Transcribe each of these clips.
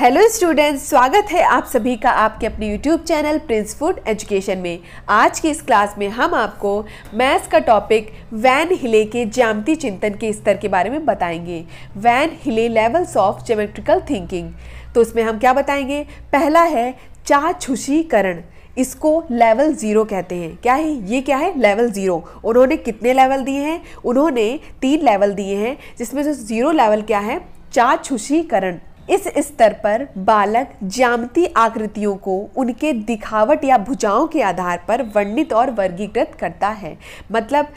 hello students स्वागत है आप सभी का आपके अपने YouTube channel Prince Food Education में आज की इस क्लास में हम आपको मैथ्स का टॉपिक वैन हिले के ज्यामती चिंतन के स्तर के बारे में बताएंगे वैन हिले लेवल्स ऑफ जोमेट्रिकल थिंकिंग तो इसमें हम क्या बताएंगे पहला है चाछुशीकरण इसको लेवल ज़ीरो कहते हैं क्या है ये क्या है लेवल ज़ीरो उन्होंने कितने लेवल दिए हैं उन्होंने तीन लेवल दिए हैं जिसमें से ज़ीरो लेवल क्या है चाछुशीकरण इस स्तर पर बालक ज्यामती आकृतियों को उनके दिखावट या भुजाओं के आधार पर वर्णित और वर्गीकृत करता है मतलब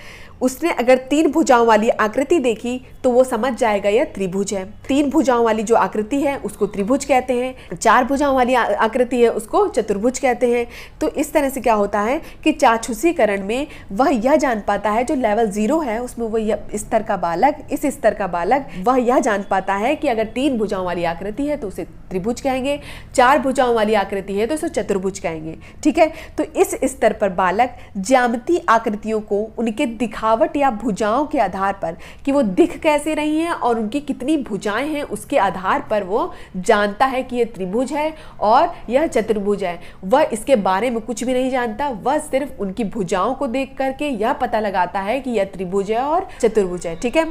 उसने अगर तीन भुजाओं वाली आकृति देखी तो वो समझ जाएगा यह त्रिभुज है तीन भुजाओं वाली जो आकृति है उसको त्रिभुज कहते हैं चार भुजाओं वाली आकृति है उसको चतुर्भुज कहते हैं तो इस तरह से क्या होता है कि चाक्षुषीकरण में वह यह जान पाता है जो लेवल जीरो है उसमें वह स्तर का बालक इस स्तर का बालक वह यह जान पाता है कि अगर तीन भुजाओं वाली आकृति है तो उसे त्रिभुज कहेंगे चार भुजाओं वाली आकृति है तो इसे चतुर्भुज कहेंगे ठीक है तो इस स्तर पर बालक ज्यामती आकृतियों को उनके दिखा बनावट या भुजाओं के आधार पर कि वो दिख कैसे रही हैं और उनकी कितनी भुजाएं हैं उसके आधार पर वो जानता है कि ये त्रिभुज है और यह चतुर्भुज है वह इसके बारे में कुछ भी नहीं जानता वह सिर्फ उनकी भुजाओं को देख करके यह पता लगाता है कि यह त्रिभुज है और चतुर्भुज है ठीक है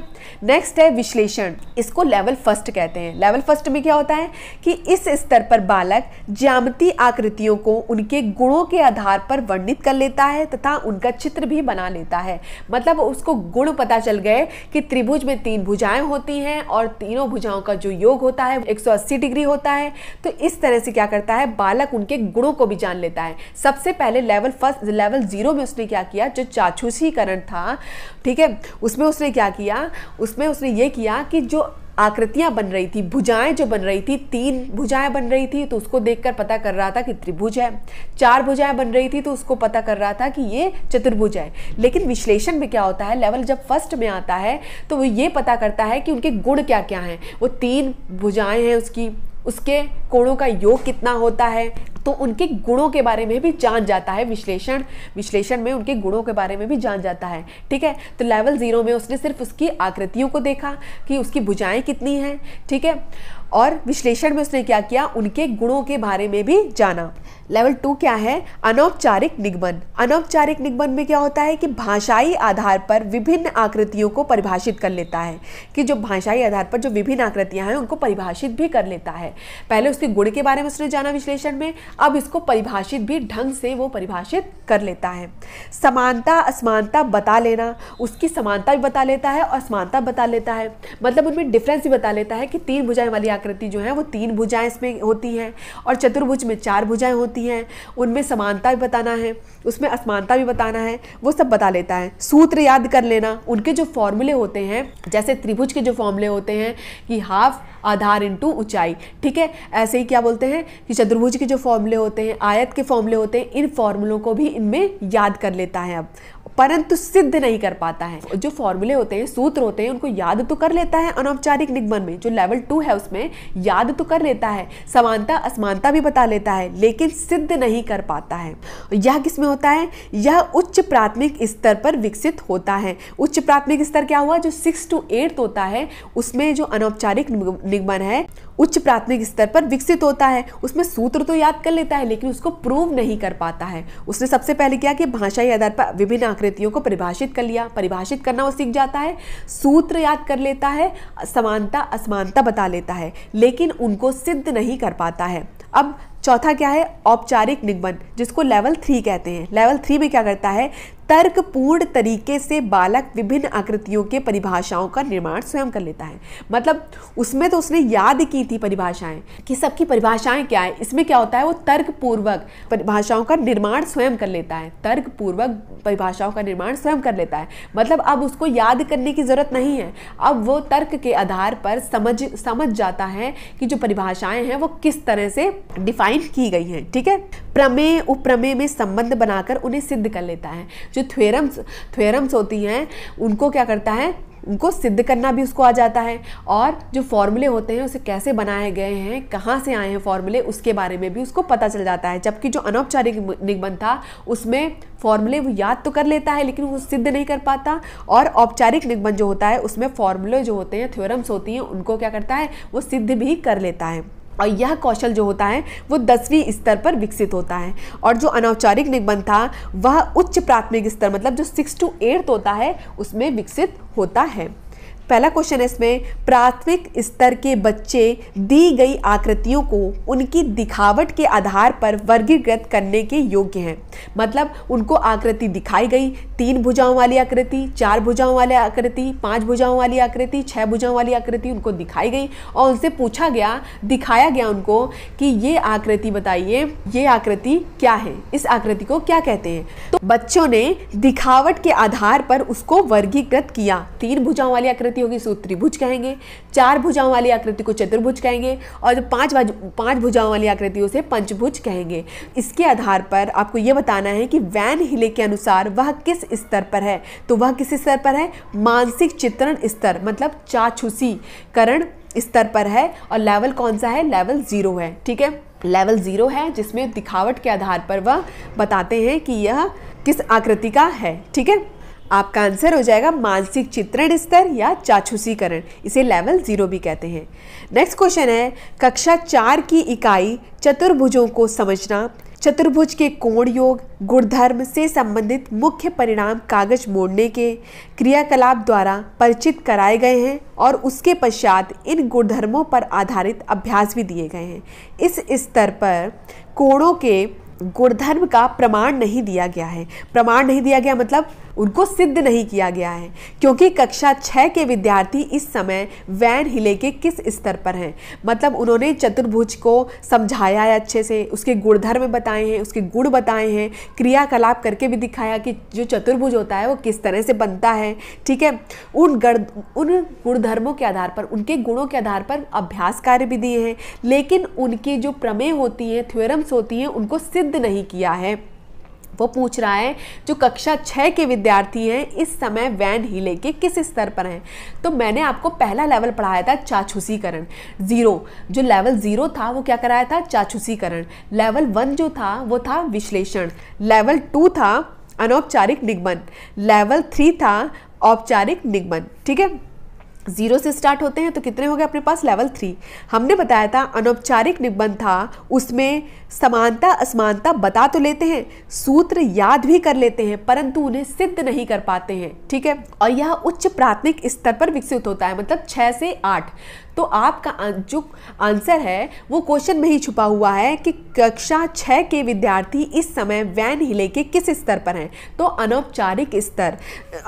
नेक्स्ट है विश्लेषण इसको लेवल फर्स्ट कहते हैं लेवल फर्स्ट में क्या होता है कि इस स्तर पर बालक ज्यामती आकृतियों को उनके गुणों के आधार पर वर्णित कर लेता है तथा उनका चित्र भी बना लेता है मतलब तब उसको गुण पता चल गए कि त्रिभुज में तीन भुजाएं होती हैं और तीनों भुजाओं का जो योग होता है 180 डिग्री होता है तो इस तरह से क्या करता है बालक उनके गुणों को भी जान लेता है सबसे पहले लेवल फर्स्ट लेवल जीरो में उसने क्या किया जो चाछूसीकरण था ठीक है उसमें उसने क्या किया उसमें उसने ये किया कि जो आकृतियां बन रही थी भुजाएं जो बन रही थी तीन भुजाएं बन रही थी तो उसको देखकर पता कर रहा था कि त्रिभुज है चार भुजाएं बन रही थी तो उसको पता कर रहा था कि ये चतुर्भुज है लेकिन विश्लेषण में क्या होता है लेवल जब फर्स्ट में आता है तो वो ये पता करता है कि उनके गुण क्या क्या हैं वो तीन भुजाएं हैं उसकी उसके कोणों का योग कितना होता है तो उनके गुणों के बारे में भी जान जाता है विश्लेषण विश्लेषण में उनके गुणों के बारे में भी जान जाता है ठीक है तो लेवल ज़ीरो में उसने सिर्फ उसकी आकृतियों को देखा कि उसकी भुजाएं कितनी हैं ठीक है और विश्लेषण में उसने क्या किया उनके गुणों के बारे में भी जाना लेवल टू क्या है अनौपचारिक निगमन अनौपचारिक निगमन में क्या होता है कि भाषाई आधार पर विभिन्न आकृतियों को परिभाषित कर लेता है कि जो भाषाई आधार पर जो विभिन्न आकृतियाँ हैं उनको परिभाषित भी कर लेता है पहले उसके गुण के बारे में उसने जाना विश्लेषण में अब इसको परिभाषित भी ढंग से वो परिभाषित कर लेता है समानता असमानता बता लेना उसकी समानता भी बता लेता है और असमानता बता लेता है मतलब उनमें डिफरेंस भी बता लेता है कि तीन भुजाएं वाली आकृति जो है वो तीन भुजाएं इसमें होती हैं और चतुर्भुज में चार भुजाएं होती हैं उनमें समानता भी बताना है उसमें असमानता भी बताना है वो सब बता लेता है सूत्र याद कर लेना उनके जो फॉर्मूले होते हैं जैसे त्रिभुज के जो फॉर्मूले होते हैं कि हाफ आधार इंटू ऊंचाई ठीक है ऐसे ही क्या बोलते हैं कि चतुर्भुज के जो फॉर्म फॉर्मूले होते हैं आयत के फॉर्मूले होते हैं इन फॉर्मूलों को भी इनमें याद कर लेता है अब परंतु सिद्ध नहीं कर पाता है जो फॉर्मूले होते हैं सूत्र होते हैं उनको याद तो कर लेता है अनौपचारिक निगमन में जो लेवल टू है उसमें याद तो कर लेता है समानता असमानता भी बता लेता है लेकिन सिद्ध नहीं कर पाता है यह किसमें होता है यह उच्च प्राथमिक स्तर पर विकसित होता है उच्च प्राथमिक स्तर क्या हुआ जो सिक्स टू एट्थ होता है उसमें जो अनौपचारिक निगमन है उच्च प्राथमिक स्तर पर विकसित होता है उसमें सूत्र तो याद कर लेता है लेकिन उसको प्रूव नहीं कर पाता है उसने सबसे पहले क्या कि भाषाई आधार पर विभिन्न आकृतियों को परिभाषित कर लिया परिभाषित करना वो सीख जाता है सूत्र याद कर लेता है समानता असमानता बता लेता है लेकिन उनको सिद्ध नहीं कर पाता है अब चौथा क्या है औपचारिक निगमन जिसको लेवल थ्री कहते हैं लेवल थ्री में क्या करता है तर्कपूर्ण तरीके से बालक विभिन्न आकृतियों के परिभाषाओं का निर्माण स्वयं कर लेता है मतलब उसमें तो उसने याद की थी परिभाषाएं कि सबकी परिभाषाएं क्या है इसमें क्या होता है वो तर्कपूर्वक परिभाषाओं का निर्माण स्वयं कर लेता है तर्कपूर्वक परिभाषाओं का निर्माण स्वयं कर लेता है मतलब अब उसको याद करने की ज़रूरत नहीं है अब वो तर्क के आधार पर समझ समझ जाता है कि जो परिभाषाएँ हैं वो किस तरह से डिफाइन डिफाइन की गई हैं ठीक है प्रमेय उपप्रमेय में संबंध बनाकर उन्हें सिद्ध कर लेता है जो थ्योरम्स थ्योरम्स होती हैं उनको क्या करता है उनको सिद्ध करना भी उसको आ जाता है और जो फॉर्मूले होते हैं उसे कैसे बनाए गए हैं कहाँ से आए हैं फॉर्मूले उसके बारे में भी उसको पता चल जाता है जबकि जो अनौपचारिक निगम था उसमें फॉर्मूले वो याद तो कर लेता है लेकिन वो सिद्ध नहीं कर पाता और औपचारिक निगम जो होता है उसमें फॉर्मूले जो होते हैं थ्योरम्स होती हैं उनको क्या करता है वो सिद्ध भी कर लेता है और यह कौशल जो होता है वो दसवीं स्तर पर विकसित होता है और जो अनौपचारिक निबंध था वह उच्च प्राथमिक स्तर मतलब जो सिक्स टू एट्थ होता है उसमें विकसित होता है पहला क्वेश्चन है इसमें प्राथमिक स्तर के बच्चे दी गई आकृतियों को उनकी दिखावट के आधार पर वर्गीकृत करने के योग्य हैं मतलब उनको आकृति दिखाई गई तीन भुजाओं वाली आकृति चार भुजाओं वाली आकृति पांच भुजाओं वाली आकृति छह भुजाओं वाली आकृति उनको दिखाई गई और उनसे पूछा गया दिखाया गया उनको कि ये आकृति बताइए ये आकृति क्या है इस आकृति को क्या कहते हैं तो बच्चों ने दिखावट के आधार पर उसको वर्गीकृत किया तीन भुजाओं वाली आकृति आकृति होगी इसे त्रिभुज कहेंगे चार भुजाओं वाली आकृति को चतुर्भुज कहेंगे और जो पाँच पाँच भुजाओं वाली आकृति उसे पंचभुज कहेंगे इसके आधार पर आपको ये बताना है कि वैन हिले के अनुसार वह किस स्तर पर है तो वह किस स्तर पर है मानसिक चित्रण स्तर मतलब चाछुसीकरण स्तर पर है और लेवल कौन सा है लेवल ज़ीरो है ठीक है लेवल ज़ीरो है जिसमें दिखावट के आधार पर वह बताते हैं कि यह किस आकृति का है ठीक है आपका आंसर हो जाएगा मानसिक चित्रण स्तर या चाछुसीकरण इसे लेवल ज़ीरो भी कहते हैं नेक्स्ट क्वेश्चन है कक्षा चार की इकाई चतुर्भुजों को समझना चतुर्भुज के कोण योग गुणधर्म से संबंधित मुख्य परिणाम कागज मोड़ने के क्रियाकलाप द्वारा परिचित कराए गए हैं और उसके पश्चात इन गुणधर्मों पर आधारित अभ्यास भी दिए गए हैं इस स्तर पर कोणों के गुणधर्म का प्रमाण नहीं दिया गया है प्रमाण नहीं दिया गया मतलब उनको सिद्ध नहीं किया गया है क्योंकि कक्षा छः के विद्यार्थी इस समय वैन हिले के किस स्तर पर हैं मतलब उन्होंने चतुर्भुज को समझाया है अच्छे से उसके गुणधर्म बताए हैं उसके गुण बताए हैं क्रियाकलाप करके भी दिखाया कि जो चतुर्भुज होता है वो किस तरह से बनता है ठीक है उन गण उन गुणधर्मों के आधार पर उनके गुणों के आधार पर अभ्यास कार्य भी दिए हैं लेकिन उनके जो प्रमेय होती हैं थ्योरम्स होती हैं उनको सिद्ध सिद्ध नहीं किया है वो पूछ रहा है जो कक्षा छः के विद्यार्थी हैं इस समय वैन हीले के किस स्तर पर हैं तो मैंने आपको पहला लेवल पढ़ाया था चाछुसीकरण ज़ीरो जो लेवल ज़ीरो था वो क्या कराया था चाछुसीकरण लेवल वन जो था वो था विश्लेषण लेवल टू था अनौपचारिक निगमन लेवल थ्री था औपचारिक निगमन ठीक है जीरो से स्टार्ट होते हैं तो कितने हो गए अपने पास लेवल थ्री हमने बताया था अनौपचारिक निबंध था उसमें समानता असमानता बता तो लेते हैं सूत्र याद भी कर लेते हैं परंतु उन्हें सिद्ध नहीं कर पाते हैं ठीक है और यह उच्च प्राथमिक स्तर पर विकसित होता है मतलब छः से आठ तो आपका जो आंसर है वो क्वेश्चन में ही छुपा हुआ है कि कक्षा छः के विद्यार्थी इस समय वैन हिले के किस स्तर पर हैं तो अनौपचारिक स्तर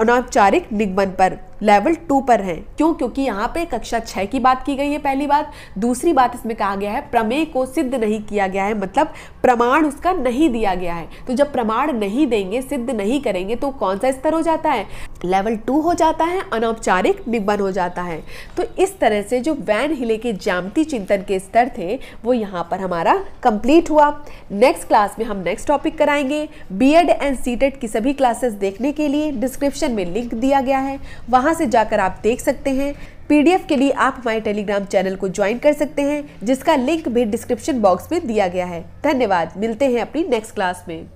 अनौपचारिक निगमन पर लेवल टू पर हैं क्यों क्योंकि यहाँ पे कक्षा छः की बात की गई है पहली बात दूसरी बात इसमें कहा गया है प्रमेय को सिद्ध नहीं किया गया है मतलब प्रमाण उसका नहीं दिया गया है तो जब प्रमाण नहीं देंगे सिद्ध नहीं करेंगे तो कौन सा स्तर हो जाता है लेवल टू हो जाता है अनौपचारिक निबन हो जाता है तो इस तरह से जो वैन हिले के जामती चिंतन के स्तर थे वो यहाँ पर हमारा कंप्लीट हुआ नेक्स्ट क्लास में हम नेक्स्ट टॉपिक कराएंगे बी एंड सी की सभी क्लासेस देखने के लिए डिस्क्रिप्शन में लिंक दिया गया है वहाँ वहाँ से जाकर आप देख सकते हैं पीडीएफ के लिए आप हमारे टेलीग्राम चैनल को ज्वाइन कर सकते हैं जिसका लिंक भी डिस्क्रिप्शन बॉक्स में दिया गया है धन्यवाद मिलते हैं अपनी नेक्स्ट क्लास में